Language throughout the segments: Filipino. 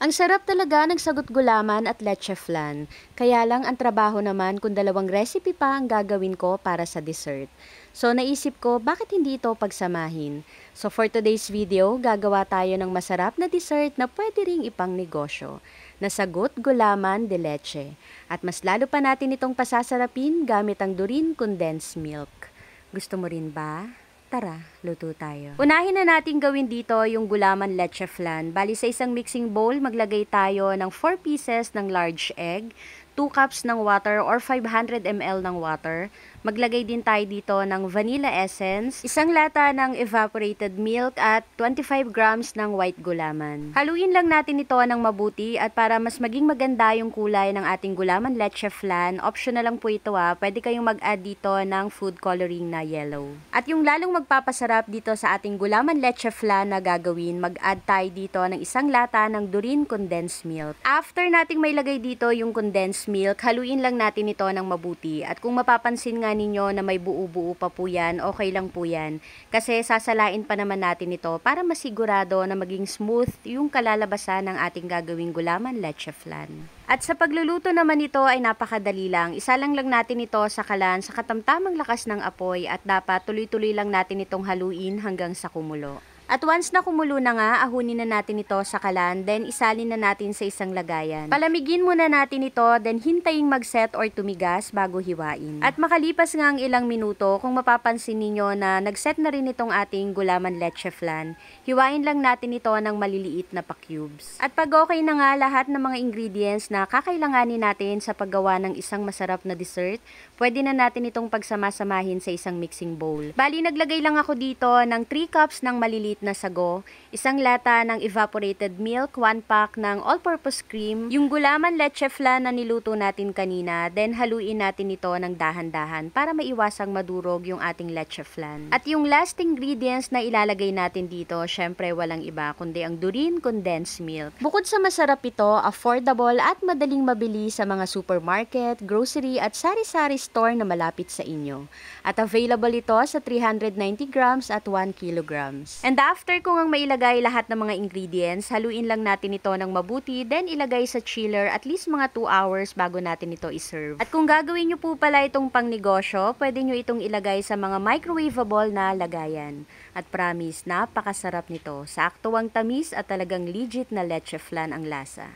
Ang sarap talaga ng sagot gulaman at leche flan. Kaya lang ang trabaho naman kung dalawang recipe pa ang gagawin ko para sa dessert. So naisip ko, bakit hindi ito pagsamahin? So for today's video, gagawa tayo ng masarap na dessert na pwede ring ipang negosyo. Nasagot gulaman de leche. At mas lalo pa natin itong pasasarapin gamit ang Durin condensed milk. Gusto mo rin ba? Tara! luto tayo. Unahin na natin gawin dito yung gulaman leche flan. Bali sa isang mixing bowl, maglagay tayo ng 4 pieces ng large egg, 2 cups ng water or 500 ml ng water. Maglagay din tayo dito ng vanilla essence, isang lata ng evaporated milk at 25 grams ng white gulaman. Haluin lang natin ito ng mabuti at para mas maging maganda yung kulay ng ating gulaman leche flan, optional lang po ito ha. Ah. Pwede kayong mag-add dito ng food coloring na yellow. At yung lalong magpapasarap masarap dito sa ating gulaman leche flan na gagawin, mag-add tayo dito ng isang lata ng Durin condensed milk. After nating mailagay dito yung condensed milk, haluin lang natin ito ng mabuti. At kung mapapansin nga ninyo na may buo-buo pa po yan, okay lang po yan. Kasi sasalain pa naman natin ito para masigurado na maging smooth yung kalalabasan ng ating gagawing gulaman leche flan. At sa pagluluto naman nito ay napakadali lang. Isa lang lang natin ito sa kalan sa katamtamang lakas ng apoy at dapat tuloy-tuloy lang natin itong haluin hanggang sa kumulo. At once na kumulo na nga, ahunin na natin ito sa kalan, then isalin na natin sa isang lagayan. Palamigin muna natin ito, then hintayin mag-set or tumigas bago hiwain. At makalipas nga ang ilang minuto, kung mapapansin ninyo na nag-set na rin itong ating gulaman leche flan, hiwain lang natin ito ng maliliit na pa-cubes. At pag okay na nga lahat ng mga ingredients na kakailanganin natin sa paggawa ng isang masarap na dessert, pwede na natin itong pagsamasamahin sa isang mixing bowl. Bali, naglagay lang ako dito ng 3 cups ng maliliit maliliit na sago, isang lata ng evaporated milk, one pack ng all-purpose cream, yung gulaman leche flan na niluto natin kanina, then haluin natin ito ng dahan-dahan para maiwasang madurog yung ating leche flan. At yung last ingredients na ilalagay natin dito, syempre walang iba kundi ang durin condensed milk. Bukod sa masarap ito, affordable at madaling mabili sa mga supermarket, grocery at sari-sari store na malapit sa inyo. At available ito sa 390 grams at 1 kilograms. And that After ko ngang mailagay lahat ng mga ingredients, haluin lang natin ito ng mabuti, then ilagay sa chiller at least mga 2 hours bago natin ito iserve. At kung gagawin nyo po pala itong pangnegosyo, pwede nyo itong ilagay sa mga microwavable na lagayan. At promise, napakasarap nito. Sakto ang tamis at talagang legit na leche flan ang lasa.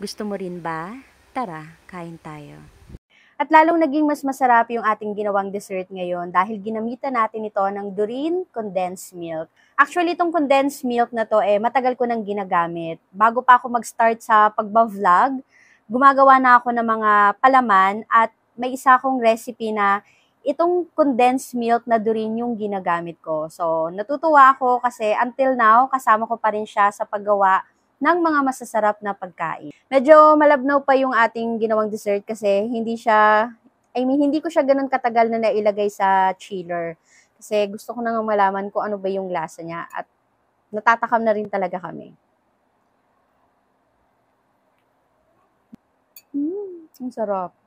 Gusto mo rin ba? Tara, kain tayo. At lalong naging mas masarap yung ating ginawang dessert ngayon dahil ginamitan natin ito ng Doreen condensed milk. Actually, itong condensed milk na to eh, matagal ko nang ginagamit. Bago pa ako mag-start sa pagba-vlog, gumagawa na ako ng mga palaman at may isa akong recipe na itong condensed milk na Doreen yung ginagamit ko. So, natutuwa ako kasi until now, kasama ko pa rin siya sa paggawa ng mga masasarap na pagkain. Medyo malabnaw pa yung ating ginawang dessert kasi hindi siya, I mean, hindi ko siya ganun katagal na nailagay sa chiller. Kasi gusto ko nang malaman kung ano ba yung lasa niya at natatakam na rin talaga kami. Mmm, ang sarap.